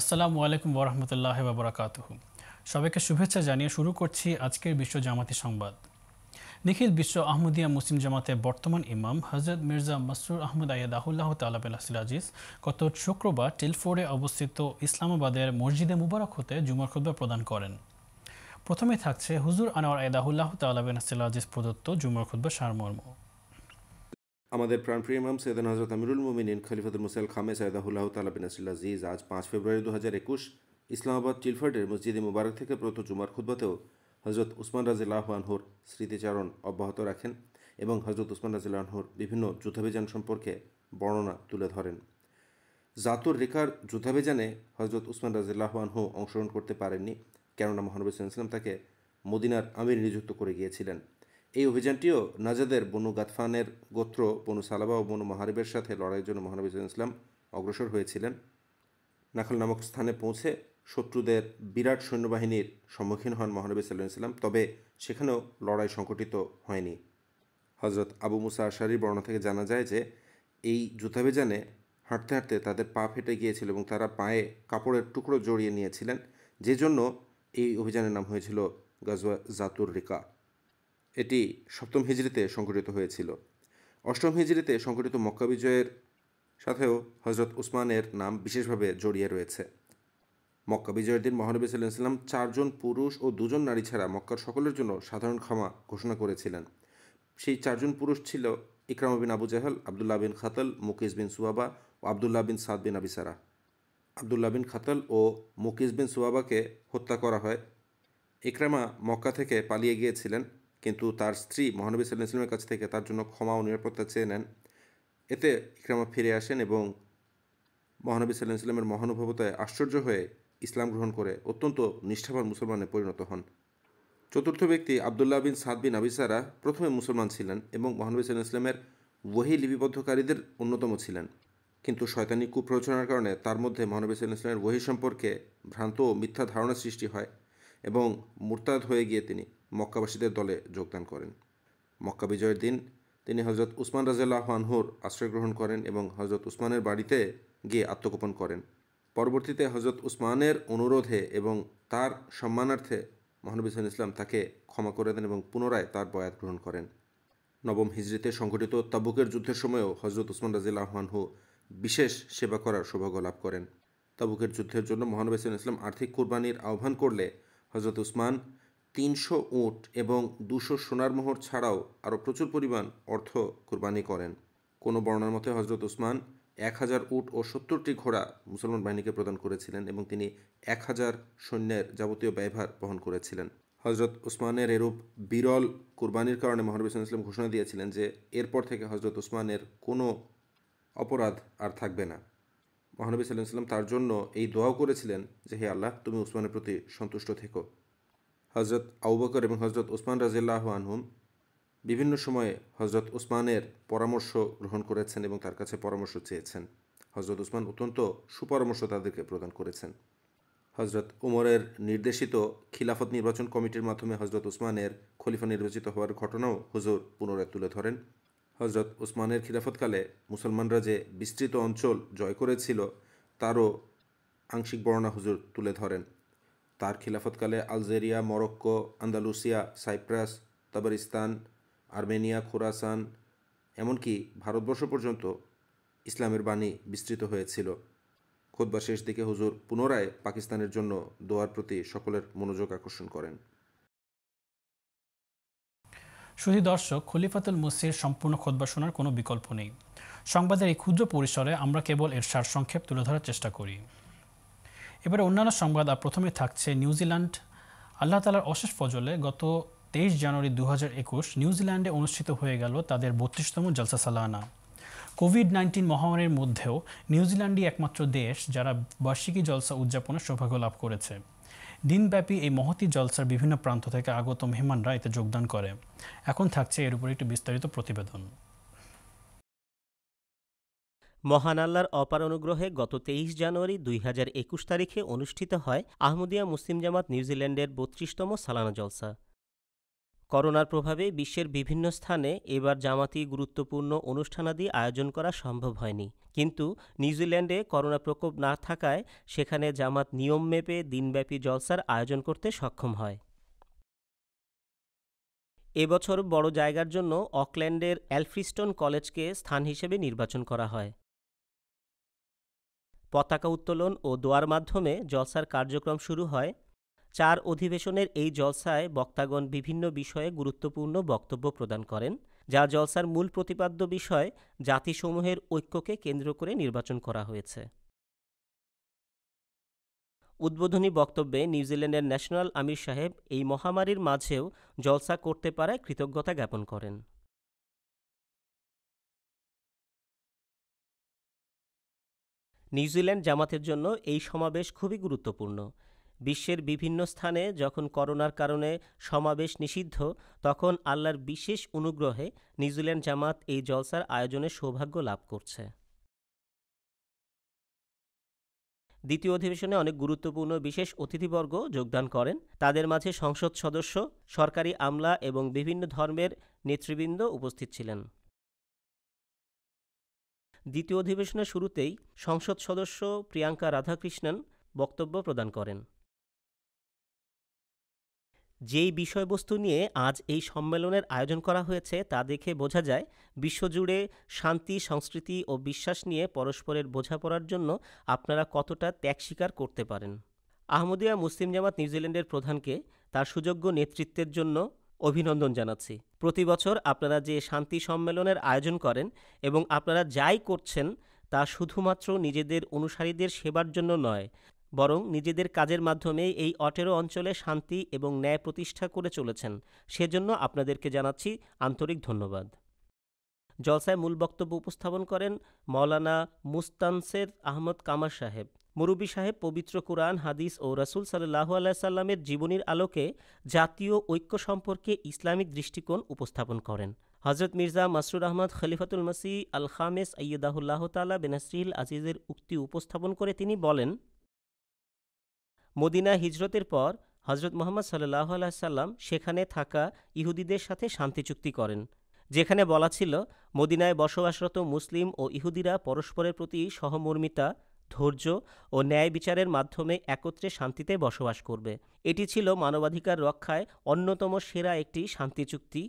আসসালামু আলাইকুম বরহমতুল্লাহ বাবরাকাতহ সবাইকে শুভেচ্ছা জানিয়ে শুরু করছি আজকের বিশ্ব জামাতি সংবাদ নিখিল বিশ্ব আহমদিয়া মুসলিম জামাতের বর্তমান ইমাম হজরত মির্জা মসরুর আহমদ আয়াদাহুল্লাহ তালাবিল সিরাজিস গত শুক্রবার টেলফোরে অবস্থিত ইসলামাবাদের মসজিদে মুবারক হতে জুমার খুদ্া প্রদান করেন প্রথমে থাকছে হুজুর আনোয়ার আয়দাহুল্লাহ তালাবিন সিরাজিস প্রদত্ত জুমার খুদ্া সারমর্ম আমাদের প্রাণপ্রিয় ইমাম সৈয়দান হজরত আমিরুল মোমিনিন খলিফাতুল মুসাইল খামে বিন আসিল্লা জিজ আজ পাঁচ ফেব্রুয়ারি দু হাজার একুশ ইসলামাবাদ চিলফার্ডের মসজিদে মুবারক থেকে প্রথম জুমার খুদ্বাতেও হজরত উসমান রাজিল্লাহ আনহুর স্মৃতিচারণ অব্যাহত রাখেন এবং হজরত উসমান রাজিল্লাহ আনহুর বিভিন্ন যুদ্ধাভিযান সম্পর্কে বর্ণনা তুলে ধরেন জাতুর রেখার যুদ্ধাভিযানে হজরত উসমান রাজিল্লাহ আনহু অংশগ্রহণ করতে পারেননি কেননা মহানবী সাল্লাম তাকে মদিনার আমির নিযুক্ত করে গিয়েছিলেন এই অভিযানটিও নাজাদের বনু গাতফানের গোত্র বনু সালাবা ও বনু মহারিবের সাথে লড়াইয়ের জন্য মহানবী ইসলাম অগ্রসর হয়েছিলেন নাখল নামক স্থানে পৌঁছে শত্রুদের বিরাট সৈন্যবাহিনীর সম্মুখীন হন মহানবী সাল্লাহ ইসলাম তবে সেখানেও লড়াই সংঘটিত হয়নি হজরত আবু মুসা আশারির বর্ণনা থেকে জানা যায় যে এই যুদ্ধাভিযানে হাঁটতে হাঁটতে তাদের পা ফেটে গিয়েছিল এবং তারা পায়ে কাপড়ের টুকরো জড়িয়ে নিয়েছিলেন যে জন্য এই অভিযানের নাম হয়েছিল গাজওয়া জাতুর রিকা এটি সপ্তম হিজড়িতে সংঘটিত হয়েছিল অষ্টম হিজড়িতে সংঘটিত মক্কা বিজয়ের সাথেও হজরত উসমানের নাম বিশেষভাবে জড়িয়ে রয়েছে মক্কা বিজয়ের দিন মহানবী সাল্লাম চারজন পুরুষ ও দুজন নারী ছাড়া মক্কার সকলের জন্য সাধারণ ক্ষমা ঘোষণা করেছিলেন সেই চারজন পুরুষ ছিল ইকরাম বিন আবু জাহাল আবদুল্লাহ বিন খাতল মুকিস বিন সুয়াবা ও আবদুল্লাহ বিন সাদ বিন আবিসারা আবদুল্লাহ বিন খাতল ও মুকিস বিন সুয়াবাকে হত্যা করা হয় ইকরামা মক্কা থেকে পালিয়ে গিয়েছিলেন কিন্তু তার স্ত্রী মহানবী সাল্লাহ ইসলামের কাছ থেকে তার জন্য ক্ষমা ও নিরাপত্তা চেয়ে নেন এতে ইকরামা ফিরে আসেন এবং মহানবী সাল্লাহ ইসলামের মহানুভবতায় আশ্চর্য হয়ে ইসলাম গ্রহণ করে অত্যন্ত নিষ্ঠাবান মুসলমানে পরিণত হন চতুর্থ ব্যক্তি আবদুল্লাহ বিন সাদ বিন আবিসারা প্রথমে মুসলমান ছিলেন এবং মহানবী সাল্লাহ ইসলামের বহি লিপিবদ্ধকারীদের অন্যতম ছিলেন কিন্তু শয়তানি কুপ্রচনার কারণে তার মধ্যে মহানবী সাল্লাহ ইসলামের ওহি সম্পর্কে ভ্রান্ত ও মিথ্যা ধারণা সৃষ্টি হয় এবং মুরতাদ হয়ে গিয়ে তিনি মক্কাবাসীদের দলে যোগদান করেন মক্কা বিজয়ের দিন তিনি হজরত উসমান রাজেলা হানহুর আশ্রয় গ্রহণ করেন এবং হজরত উসমানের বাড়িতে গিয়ে আত্মগোপন করেন পরবর্তীতে হজরত উসমানের অনুরোধে এবং তার সম্মানার্থে মহানবী ইসলাম তাকে ক্ষমা করে দেন এবং পুনরায় তার বয়াত গ্রহণ করেন নবম হিজড়িতে সংঘটিত তাবুকের যুদ্ধের সময়ও হজরত উসমান হানহু বিশেষ সেবা করার সৌভাগ্য লাভ করেন তাবুকের যুদ্ধের জন্য মহানবী ইসলাম আর্থিক কুরবানির আহ্বান করলে হজরত উসমান তিনশো উট এবং দুশো সোনার মোহর ছাড়াও আরও প্রচুর পরিমাণ অর্থ কোরবানি করেন কোনো বর্ণার মতে হজরত ওসমান এক হাজার উট ও সত্তরটি ঘোড়া মুসলমান বাহিনীকে প্রদান করেছিলেন এবং তিনি এক হাজার সৈন্যের যাবতীয় ব্যয়ভার বহন করেছিলেন হজরত ওসমানের এরূপ বিরল কোরবানির কারণে মহানবী ইসলাম ঘোষণা দিয়েছিলেন যে এরপর থেকে হজরত ওসমানের কোনো অপরাধ আর থাকবে না মহানবী সাল্লাম তার জন্য এই দোয়াও করেছিলেন যে হে আল্লাহ তুমি উসমানের প্রতি সন্তুষ্ট থেকো হজরত আউবকর এবং হজরত ওসমান রাজিল্লাহ আনহুম বিভিন্ন সময়ে হজরত ওসমানের পরামর্শ গ্রহণ করেছেন এবং তার কাছে পরামর্শ চেয়েছেন হজরত ওসমান অত্যন্ত সুপরামর্শ তাদেরকে প্রদান করেছেন হজরত উমরের নির্দেশিত খিলাফত নির্বাচন কমিটির মাধ্যমে হজরত ওসমানের খলিফা নির্বাচিত হওয়ার ঘটনাও হুজুর পুনরায় তুলে ধরেন হজরত ওসমানের খিলাফতকালে মুসলমানরা যে বিস্তৃত অঞ্চল জয় করেছিল তারও আংশিক বর্ণা হুজুর তুলে ধরেন তার খিলাফতকালে Algeria Morocco Andalusia Cyprus Tabaristan Armenia Khorasan এমনকি ভারতবর্ষ পর্যন্ত ইসলামের বাণী বিস্তৃত হয়েছিল খোদবা শেষ দিকে হুজুর পুনরায় পাকিস্তানের জন্য দোয়ার প্রতি সকলের মনোযোগ আকর্ষণ করেন শুধু দর্শক খলিফাতুল মুসির সম্পূর্ণ খোদবা শোনার কোনো বিকল্প নেই সংবাদের এই ক্ষুদ্র পরিসরে আমরা কেবল এর সারসংক্ষেপ তুলে ধরার চেষ্টা করি এবারে অন্যান্য সংবাদ আর প্রথমে থাকছে নিউজিল্যান্ড আল্লাহ তালার অশেষ ফজলে গত তেইশ জানুয়ারি দু নিউজিল্যান্ডে অনুষ্ঠিত হয়ে গেল তাদের বত্রিশতম জলসা সালানা কোভিড নাইন্টিন মহামারীর মধ্যেও নিউজিল্যান্ডই একমাত্র দেশ যারা বার্ষিকী জলসা উদযাপনের সৌভাগ্য লাভ করেছে দিনব্যাপী এই মহতি জলসার বিভিন্ন প্রান্ত থেকে আগত মেহমানরা এতে যোগদান করে এখন থাকছে এর উপর একটি বিস্তারিত প্রতিবেদন মহান আল্লাহর অপার অনুগ্রহে গত তেইশ জানুয়ারি দুই তারিখে অনুষ্ঠিত হয় আহমদিয়া মুসলিম জামাত নিউজিল্যান্ডের বত্রিশতম সালানা জলসা করোনার প্রভাবে বিশ্বের বিভিন্ন স্থানে এবার জামাতি গুরুত্বপূর্ণ অনুষ্ঠানাদি আয়োজন করা সম্ভব হয়নি কিন্তু নিউজিল্যান্ডে করোনা প্রকোপ না থাকায় সেখানে জামাত নিয়ম মেপে দিনব্যাপী জলসার আয়োজন করতে সক্ষম হয় এবছর বড় জায়গার জন্য অকল্যান্ডের অ্যালফ্রিস্টন কলেজকে স্থান হিসেবে নির্বাচন করা হয় পতাকা উত্তোলন ও দোয়ার মাধ্যমে জলসার কার্যক্রম শুরু হয় চার অধিবেশনের এই জলসায় বক্তাগণ বিভিন্ন বিষয়ে গুরুত্বপূর্ণ বক্তব্য প্রদান করেন যা জলসার মূল প্রতিপাদ্য বিষয় জাতিসমূহের ঐক্যকে কেন্দ্র করে নির্বাচন করা হয়েছে উদ্বোধনী বক্তব্যে নিউজিল্যান্ডের ন্যাশনাল আমির সাহেব এই মহামারীর মাঝেও জলসা করতে পারায় কৃতজ্ঞতা জ্ঞাপন করেন নিউজিল্যান্ড জামাতের জন্য এই সমাবেশ খুবই গুরুত্বপূর্ণ বিশ্বের বিভিন্ন স্থানে যখন করোনার কারণে সমাবেশ নিষিদ্ধ তখন আল্লাহর বিশেষ অনুগ্রহে নিউজিল্যান্ড জামাত এই জলসার আয়োজনে সৌভাগ্য লাভ করছে দ্বিতীয় অধিবেশনে অনেক গুরুত্বপূর্ণ বিশেষ অতিথিবর্গ যোগদান করেন তাদের মাঝে সংসদ সদস্য সরকারি আমলা এবং বিভিন্ন ধর্মের নেতৃবৃন্দ উপস্থিত ছিলেন দ্বিতীয় অধিবেশনের শুরুতেই সংসদ সদস্য প্রিয়াঙ্কা রাধাকৃষ্ণন বক্তব্য প্রদান করেন যেই বিষয়বস্তু নিয়ে আজ এই সম্মেলনের আয়োজন করা হয়েছে তা দেখে বোঝা যায় বিশ্বজুড়ে শান্তি সংস্কৃতি ও বিশ্বাস নিয়ে পরস্পরের বোঝাপড়ার জন্য আপনারা কতটা ত্যাগ স্বীকার করতে পারেন আহমদিয়া মুসলিম জামাত নিউজিল্যান্ডের প্রধানকে তার সুযোগ্য নেতৃত্বের জন্য অভিনন্দন জানাচ্ছি প্রতি বছর আপনারা যে শান্তি সম্মেলনের আয়োজন করেন এবং আপনারা যাই করছেন তা শুধুমাত্র নিজেদের অনুসারীদের সেবার জন্য নয় বরং নিজেদের কাজের মাধ্যমে এই অটেরো অঞ্চলে শান্তি এবং ন্যায় প্রতিষ্ঠা করে চলেছেন সেজন্য আপনাদেরকে জানাচ্ছি আন্তরিক ধন্যবাদ জলসায় মূল বক্তব্য উপস্থাপন করেন মৌলানা মুস্তানসের আহমদ কামার সাহেব মুরুবী সাহেব পবিত্র কোরআন হাদিস ও রাসুল সাল্লাহ আলাইসাল্লামের জীবনীর আলোকে জাতীয় ঐক্য সম্পর্কে ইসলামিক দৃষ্টিকোণ উপস্থাপন করেন হজরত মির্জা মাসরুর আহমদ খলিফাতুল মাসি আল খামেস আইয়দাহুল্লাহ তালা বেনাসরিল আজিজের উক্তি উপস্থাপন করে তিনি বলেন মদিনা হিজরতের পর হজরত মোহাম্মদ সাল্লাহ সাল্লাম সেখানে থাকা ইহুদিদের সাথে শান্তি চুক্তি করেন যেখানে বলা ছিল মদিনায় বসবাসরত মুসলিম ও ইহুদিরা পরস্পরের প্রতি সহমর্মিতা ধৈর্য ও ন্যায় বিচারের মাধ্যমে একত্রে শান্তিতে বসবাস করবে এটি ছিল মানবাধিকার রক্ষায় অন্যতম সেরা একটি শান্তি চুক্তি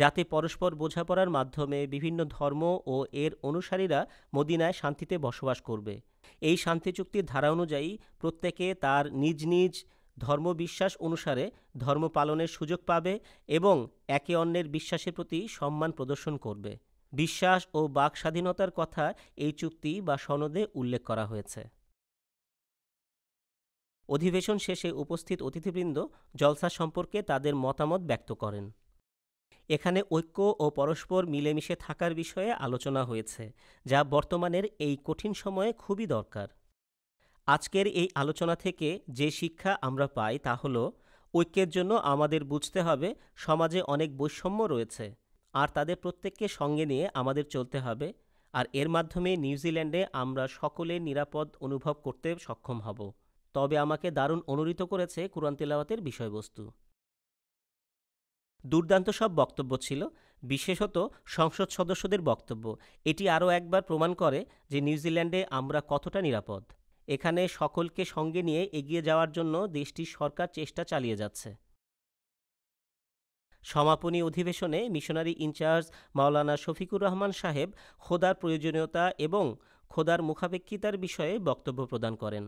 যাতে পরস্পর বোঝাপড়ার মাধ্যমে বিভিন্ন ধর্ম ও এর অনুসারীরা মদিনায় শান্তিতে বসবাস করবে এই শান্তি চুক্তির ধারা অনুযায়ী প্রত্যেকে তার নিজ নিজ ধর্মবিশ্বাস অনুসারে ধর্ম পালনের সুযোগ পাবে এবং একে অন্যের বিশ্বাসের প্রতি সম্মান প্রদর্শন করবে বিশ্বাস ও বাক স্বাধীনতার কথা এই চুক্তি বা সনদে উল্লেখ করা হয়েছে অধিবেশন শেষে উপস্থিত অতিথিবৃন্দ জলসা সম্পর্কে তাদের মতামত ব্যক্ত করেন এখানে ঐক্য ও পরস্পর মিলেমিশে থাকার বিষয়ে আলোচনা হয়েছে যা বর্তমানের এই কঠিন সময়ে খুবই দরকার আজকের এই আলোচনা থেকে যে শিক্ষা আমরা পাই তা হল ঐক্যের জন্য আমাদের বুঝতে হবে সমাজে অনেক বৈষম্য রয়েছে আর তাদের প্রত্যেককে সঙ্গে নিয়ে আমাদের চলতে হবে আর এর মাধ্যমে নিউজিল্যান্ডে আমরা সকলে নিরাপদ অনুভব করতে সক্ষম হব তবে আমাকে দারুণ অনুরিত করেছে কুরআন তেলাওয়াতের বিষয়বস্তু দুর্দান্ত সব বক্তব্য ছিল বিশেষত সংসদ সদস্যদের বক্তব্য এটি আরও একবার প্রমাণ করে যে নিউজিল্যান্ডে আমরা কতটা নিরাপদ এখানে সকলকে সঙ্গে নিয়ে এগিয়ে যাওয়ার জন্য দেশটির সরকার চেষ্টা চালিয়ে যাচ্ছে সমাপনী অধিবেশনে মিশনারি ইনচার্জ মাওলানা শফিকুর রহমান সাহেব খোদার প্রয়োজনীয়তা এবং খোদার মুখাপেক্ষিতার বিষয়ে বক্তব্য প্রদান করেন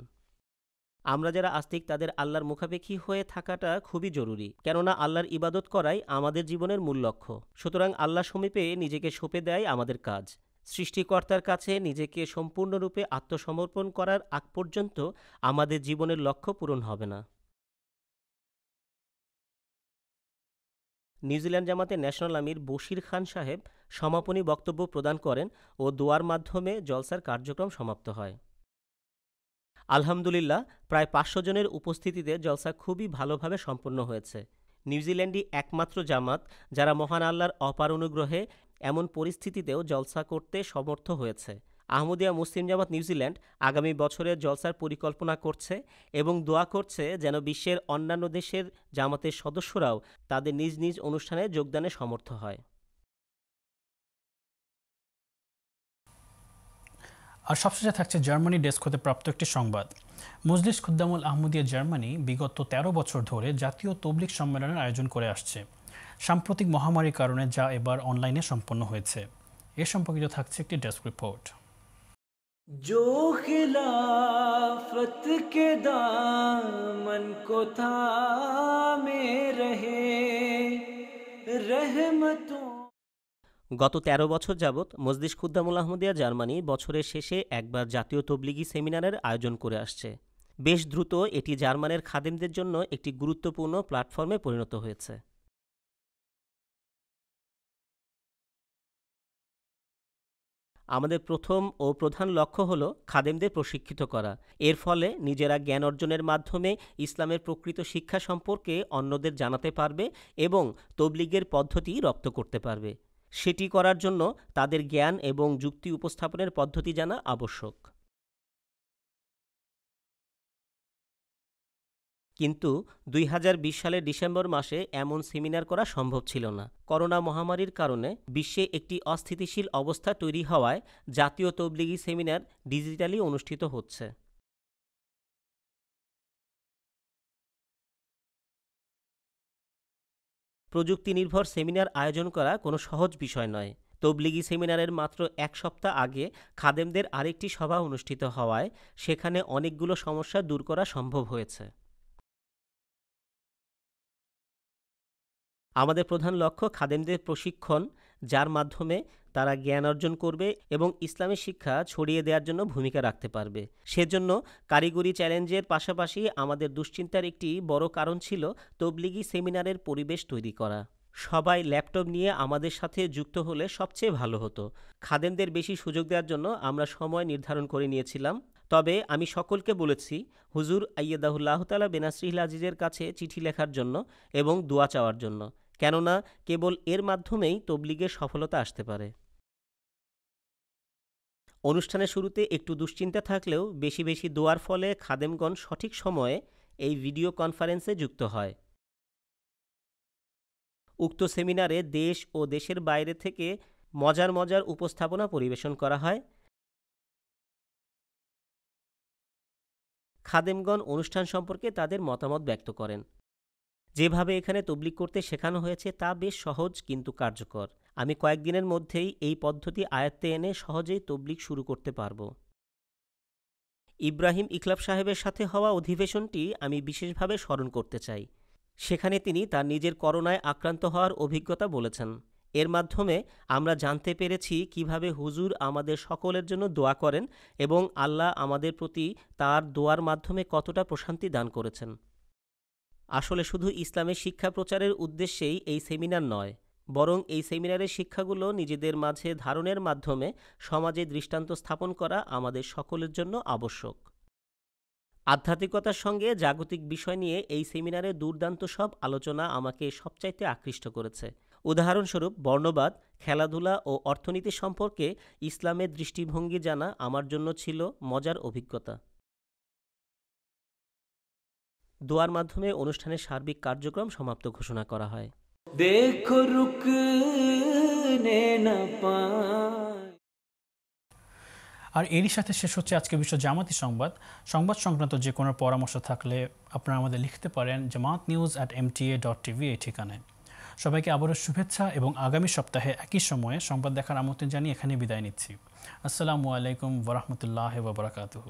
আমরা যারা আস্তিক তাদের আল্লাহর মুখাপেক্ষী হয়ে থাকাটা খুবই জরুরি কেননা আল্লাহর ইবাদত করাই আমাদের জীবনের মূল লক্ষ্য সুতরাং আল্লাহ সমীপে নিজেকে সঁপে দেয় আমাদের কাজ সৃষ্টিকর্তার কাছে নিজেকে সম্পূর্ণরূপে আত্মসমর্পণ করার আগ পর্যন্ত আমাদের জীবনের লক্ষ্য পূরণ হবে না নিউজিল্যান্ড জামাতে ন্যাশনাল আমির বশির খান সাহেব সমাপনী বক্তব্য প্রদান করেন ও দোয়ার মাধ্যমে জলসার কার্যক্রম সমাপ্ত হয় আলহামদুলিল্লাহ প্রায় পাঁচশো জনের উপস্থিতিতে জলসা খুবই ভালোভাবে সম্পন্ন হয়েছে নিউজিল্যান্ডই একমাত্র জামাত যারা মহান আল্লাহর অপার অনুগ্রহে এমন পরিস্থিতিতেও জলসা করতে সমর্থ হয়েছে আহমদিয়া মুসলিম জামাত নিউজিল্যান্ড আগামী বছরের জলসার পরিকল্পনা করছে এবং দোয়া করছে যেন বিশ্বের অন্যান্য দেশের জামাতের সদস্যরাও তাদের নিজ নিজ অনুষ্ঠানে যোগদানে সমর্থ হয় আর সবশেষে থাকছে জার্মানি ডেস্ক হতে প্রাপ্ত একটি সংবাদ মজলিস খুদ্দামুল আহমদিয়া জার্মানি বিগত ১৩ বছর ধরে জাতীয় তবলিক সম্মেলনের আয়োজন করে আসছে সাম্প্রতিক মহামারীর কারণে যা এবার অনলাইনে সম্পন্ন হয়েছে এ সম্পর্কিত থাকছে একটি ডেস্ক রিপোর্ট जो खिलाफत के दामन को थामे रहे रहमतों গত ১৩ বছর যাবৎ মজদিস খুদ্দামুল আহমদিয়া জার্মানি বছরের শেষে একবার জাতীয় তবলিগি সেমিনারের আয়োজন করে আসছে বেশ দ্রুত এটি জার্মানের খাদেমদের জন্য একটি গুরুত্বপূর্ণ প্ল্যাটফর্মে পরিণত হয়েছে আমাদের প্রথম ও প্রধান লক্ষ্য হল খাদেমদের প্রশিক্ষিত করা এর ফলে নিজেরা জ্ঞান অর্জনের মাধ্যমে ইসলামের প্রকৃত শিক্ষা সম্পর্কে অন্যদের জানাতে পারবে এবং তবলিগের পদ্ধতি রপ্ত করতে পারবে সেটি করার জন্য তাদের জ্ঞান এবং যুক্তি উপস্থাপনের পদ্ধতি জানা আবশ্যক কিন্তু দুই সালের ডিসেম্বর মাসে এমন সেমিনার করা সম্ভব ছিল না করোনা মহামারীর কারণে বিশ্বে একটি অস্থিতিশীল অবস্থা তৈরি হওয়ায় জাতীয় তবলিগি সেমিনার ডিজিটালি অনুষ্ঠিত হচ্ছে প্রযুক্তি নির্ভর সেমিনার আয়োজন করা কোনো সহজ বিষয় নয় তবলিগি সেমিনারের মাত্র এক সপ্তাহ আগে খাদেমদের আরেকটি সভা অনুষ্ঠিত হওয়ায় সেখানে অনেকগুলো সমস্যা দূর করা সম্ভব হয়েছে আমাদের প্রধান লক্ষ্য খাদেমদের প্রশিক্ষণ যার মাধ্যমে তারা জ্ঞান অর্জন করবে এবং ইসলামী শিক্ষা ছড়িয়ে দেওয়ার জন্য ভূমিকা রাখতে পারবে সেজন্য কারিগরি চ্যালেঞ্জের পাশাপাশি আমাদের দুশ্চিন্তার একটি বড় কারণ ছিল তবলিগি সেমিনারের পরিবেশ তৈরি করা সবাই ল্যাপটপ নিয়ে আমাদের সাথে যুক্ত হলে সবচেয়ে ভালো হতো খাদেমদের বেশি সুযোগ দেওয়ার জন্য আমরা সময় নির্ধারণ করে নিয়েছিলাম তবে আমি সকলকে বলেছি হুজুর আইয়দাহুল্লাহতালা বেনাসরিল আজিজের কাছে চিঠি লেখার জন্য এবং দোয়া চাওয়ার জন্য কেননা কেবল এর মাধ্যমেই তবলিগের সফলতা আসতে পারে অনুষ্ঠানের শুরুতে একটু দুশ্চিন্তা থাকলেও বেশি বেশি দোয়ার ফলে খাদেমগণ সঠিক সময়ে এই ভিডিও কনফারেন্সে যুক্ত হয় উক্ত সেমিনারে দেশ ও দেশের বাইরে থেকে মজার মজার উপস্থাপনা পরিবেশন করা হয় খাদেমগণ অনুষ্ঠান সম্পর্কে তাদের মতামত ব্যক্ত করেন যেভাবে এখানে তবলিক করতে শেখানো হয়েছে তা বেশ সহজ কিন্তু কার্যকর আমি কয়েকদিনের মধ্যেই এই পদ্ধতি আয়ত্তে এনে সহজেই তবলিক শুরু করতে পারব ইব্রাহিম ইকলাব সাহেবের সাথে হওয়া অধিবেশনটি আমি বিশেষভাবে স্মরণ করতে চাই সেখানে তিনি তার নিজের করোনায় আক্রান্ত হওয়ার অভিজ্ঞতা বলেছেন এর মাধ্যমে আমরা জানতে পেরেছি কিভাবে হুজুর আমাদের সকলের জন্য দোয়া করেন এবং আল্লাহ আমাদের প্রতি তার দোয়ার মাধ্যমে কতটা প্রশান্তি দান করেছেন আসলে শুধু ইসলামের শিক্ষা প্রচারের উদ্দেশ্যেই এই সেমিনার নয় বরং এই সেমিনারের শিক্ষাগুলো নিজেদের মাঝে ধারণের মাধ্যমে সমাজে দৃষ্টান্ত স্থাপন করা আমাদের সকলের জন্য আবশ্যক আধ্যাত্মিকতার সঙ্গে জাগতিক বিষয় নিয়ে এই সেমিনারে দুর্দান্ত সব আলোচনা আমাকে সবচাইতে আকৃষ্ট করেছে উদাহরণস্বরূপ বর্ণবাদ খেলাধুলা ও অর্থনীতি সম্পর্কে ইসলামের দৃষ্টিভঙ্গি জানা আমার জন্য ছিল মজার অভিজ্ঞতা দোয়ার মাধ্যমে অনুষ্ঠানের সার্বিক কার্যক্রম সমাপ্ত ঘোষণা করা হয় আর এরই সাথে শেষ হচ্ছে আজকে বিশ্ব জামাতি সংবাদ সংবাদ সংক্রান্ত যে কোনো পরামর্শ থাকলে আপনারা আমাদের লিখতে পারেন Jamaat news at MTA dot TV এই ঠিকানায় সবাইকে আবারও শুভেচ্ছা এবং আগামী সপ্তাহে একই সময়ে সংবাদ দেখার আমন্ত্রণ জানিয়ে এখানে বিদায় নিচ্ছি আসসালামু আলাইকুম ওরহমতুল্লাহ ওবরাকাতহ